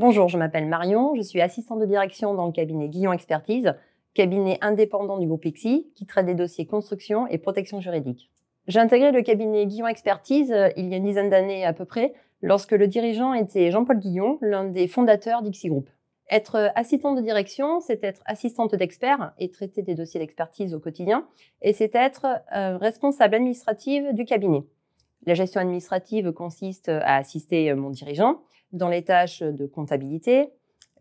Bonjour, je m'appelle Marion, je suis assistante de direction dans le cabinet Guillon Expertise, cabinet indépendant du groupe IXI qui traite des dossiers construction et protection juridique. J'ai intégré le cabinet Guillon Expertise euh, il y a une dizaine d'années à peu près, lorsque le dirigeant était Jean-Paul Guillon, l'un des fondateurs d'IXI Group. Être euh, assistante de direction, c'est être assistante d'expert et traiter des dossiers d'expertise au quotidien, et c'est être euh, responsable administrative du cabinet. La gestion administrative consiste à assister euh, mon dirigeant dans les tâches de comptabilité,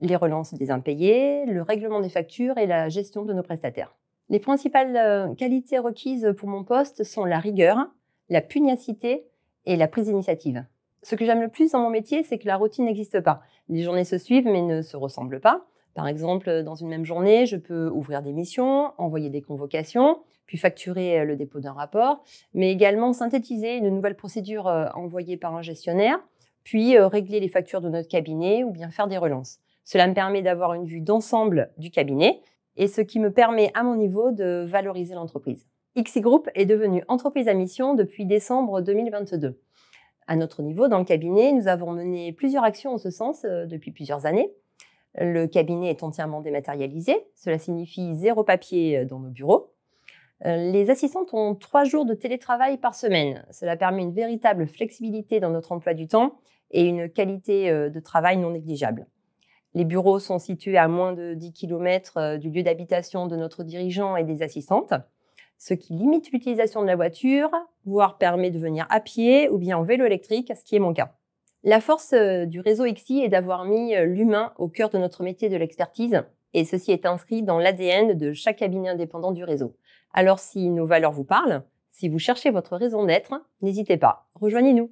les relances des impayés, le règlement des factures et la gestion de nos prestataires. Les principales euh, qualités requises pour mon poste sont la rigueur, la pugnacité et la prise d'initiative. Ce que j'aime le plus dans mon métier, c'est que la routine n'existe pas. Les journées se suivent mais ne se ressemblent pas. Par exemple, euh, dans une même journée, je peux ouvrir des missions, envoyer des convocations, puis facturer euh, le dépôt d'un rapport, mais également synthétiser une nouvelle procédure euh, envoyée par un gestionnaire, puis régler les factures de notre cabinet ou bien faire des relances. Cela me permet d'avoir une vue d'ensemble du cabinet et ce qui me permet à mon niveau de valoriser l'entreprise. XI Group est devenue entreprise à mission depuis décembre 2022. À notre niveau, dans le cabinet, nous avons mené plusieurs actions en ce sens depuis plusieurs années. Le cabinet est entièrement dématérialisé. Cela signifie zéro papier euh, dans nos bureaux. Euh, les assistantes ont trois jours de télétravail par semaine. Cela permet une véritable flexibilité dans notre emploi du temps et une qualité euh, de travail non négligeable. Les bureaux sont situés à moins de 10 km du lieu d'habitation de notre dirigeant et des assistantes, ce qui limite l'utilisation de la voiture, voire permet de venir à pied ou bien en vélo électrique, ce qui est mon cas. La force euh, du réseau XI est d'avoir mis euh, l'humain au cœur de notre métier de l'expertise, et ceci est inscrit dans l'ADN de chaque cabinet indépendant du réseau. Alors si nos valeurs vous parlent, si vous cherchez votre raison d'être, n'hésitez pas, rejoignez-nous.